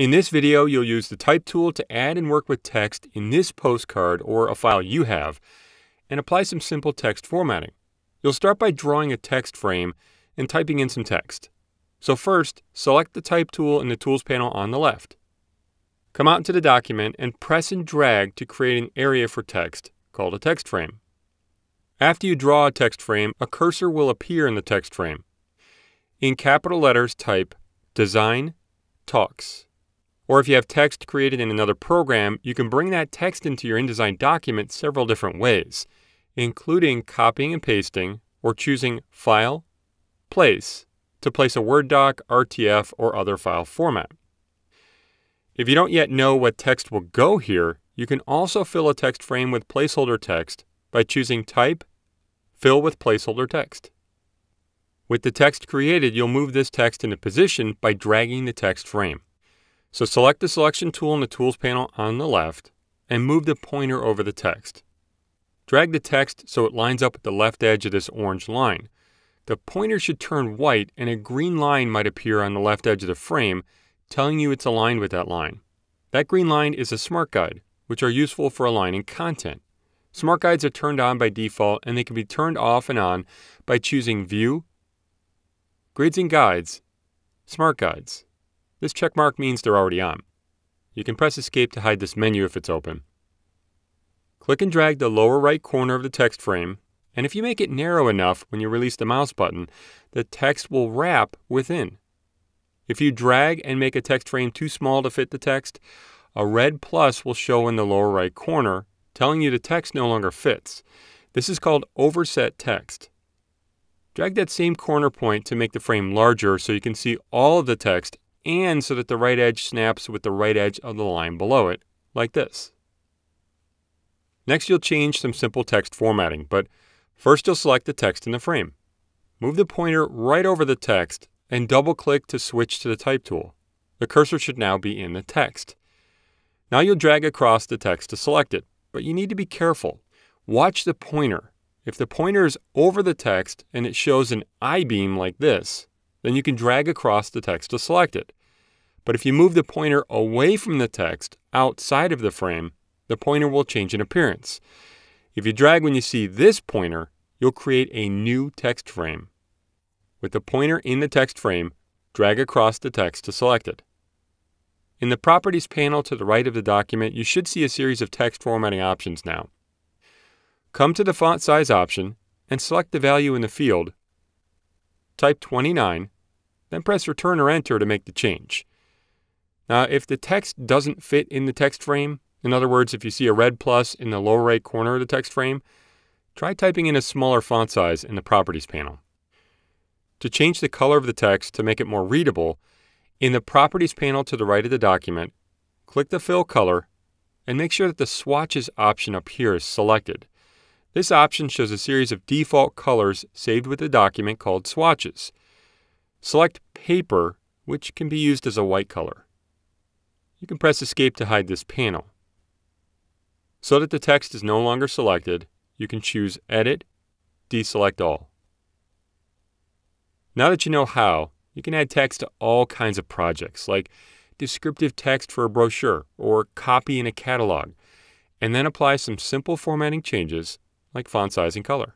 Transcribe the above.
In this video, you'll use the Type tool to add and work with text in this postcard or a file you have, and apply some simple text formatting. You'll start by drawing a text frame and typing in some text. So first, select the Type tool in the Tools panel on the left. Come out into the document and press and drag to create an area for text called a text frame. After you draw a text frame, a cursor will appear in the text frame. In capital letters, type Design Talks. Or if you have text created in another program, you can bring that text into your InDesign document several different ways, including copying and pasting or choosing File, Place to place a Word doc, RTF, or other file format. If you don't yet know what text will go here, you can also fill a text frame with placeholder text by choosing Type, Fill with placeholder text. With the text created, you'll move this text into position by dragging the text frame. So select the selection tool in the tools panel on the left and move the pointer over the text. Drag the text so it lines up at the left edge of this orange line. The pointer should turn white and a green line might appear on the left edge of the frame telling you it's aligned with that line. That green line is a smart guide, which are useful for aligning content. Smart guides are turned on by default and they can be turned off and on by choosing View, Grids and Guides, Smart Guides. This checkmark means they're already on. You can press escape to hide this menu if it's open. Click and drag the lower right corner of the text frame, and if you make it narrow enough when you release the mouse button, the text will wrap within. If you drag and make a text frame too small to fit the text, a red plus will show in the lower right corner, telling you the text no longer fits. This is called overset text. Drag that same corner point to make the frame larger so you can see all of the text and so that the right edge snaps with the right edge of the line below it, like this. Next you'll change some simple text formatting, but first you'll select the text in the frame. Move the pointer right over the text and double-click to switch to the Type tool. The cursor should now be in the text. Now you'll drag across the text to select it, but you need to be careful. Watch the pointer. If the pointer is over the text and it shows an I-beam like this, then you can drag across the text to select it. But if you move the pointer away from the text outside of the frame, the pointer will change in appearance. If you drag when you see this pointer, you'll create a new text frame. With the pointer in the text frame, drag across the text to select it. In the Properties panel to the right of the document, you should see a series of text formatting options now. Come to the Font Size option and select the value in the field type 29, then press return or enter to make the change. Now, if the text doesn't fit in the text frame, in other words, if you see a red plus in the lower right corner of the text frame, try typing in a smaller font size in the Properties panel. To change the color of the text to make it more readable, in the Properties panel to the right of the document, click the Fill Color and make sure that the Swatches option up here is selected. This option shows a series of default colors saved with a document called swatches. Select Paper, which can be used as a white color. You can press Escape to hide this panel. So that the text is no longer selected, you can choose Edit, Deselect All. Now that you know how, you can add text to all kinds of projects, like descriptive text for a brochure or copy in a catalog, and then apply some simple formatting changes like font size and color.